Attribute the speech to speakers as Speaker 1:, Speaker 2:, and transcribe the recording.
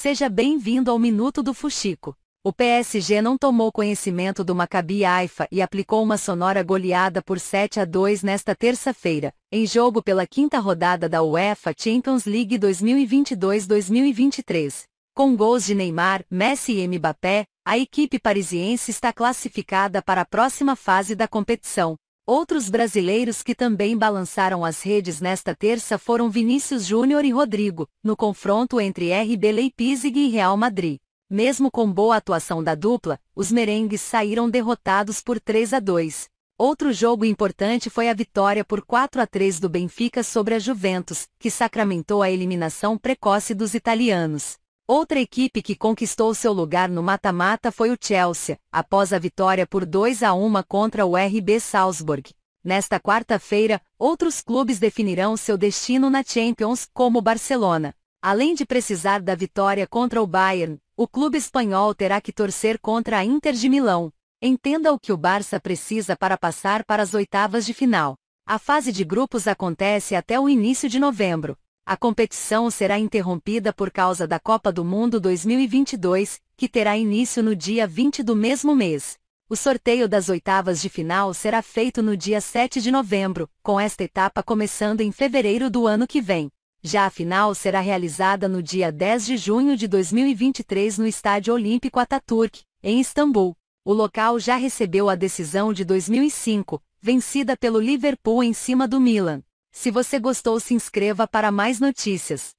Speaker 1: Seja bem-vindo ao Minuto do Fuxico. O PSG não tomou conhecimento do Maccabi Haifa e aplicou uma sonora goleada por 7 a 2 nesta terça-feira, em jogo pela quinta rodada da UEFA Champions League 2022-2023. Com gols de Neymar, Messi e Mbappé, a equipe parisiense está classificada para a próxima fase da competição, Outros brasileiros que também balançaram as redes nesta terça foram Vinícius Júnior e Rodrigo, no confronto entre RB Leipzig e Real Madrid. Mesmo com boa atuação da dupla, os merengues saíram derrotados por 3 a 2. Outro jogo importante foi a vitória por 4 a 3 do Benfica sobre a Juventus, que sacramentou a eliminação precoce dos italianos. Outra equipe que conquistou seu lugar no mata-mata foi o Chelsea, após a vitória por 2 a 1 contra o RB Salzburg. Nesta quarta-feira, outros clubes definirão seu destino na Champions, como Barcelona. Além de precisar da vitória contra o Bayern, o clube espanhol terá que torcer contra a Inter de Milão. Entenda o que o Barça precisa para passar para as oitavas de final. A fase de grupos acontece até o início de novembro a competição será interrompida por causa da Copa do Mundo 2022, que terá início no dia 20 do mesmo mês. O sorteio das oitavas de final será feito no dia 7 de novembro, com esta etapa começando em fevereiro do ano que vem. Já a final será realizada no dia 10 de junho de 2023 no Estádio Olímpico Ataturk, em Istambul. O local já recebeu a decisão de 2005, vencida pelo Liverpool em cima do Milan. Se você gostou, se inscreva para mais notícias.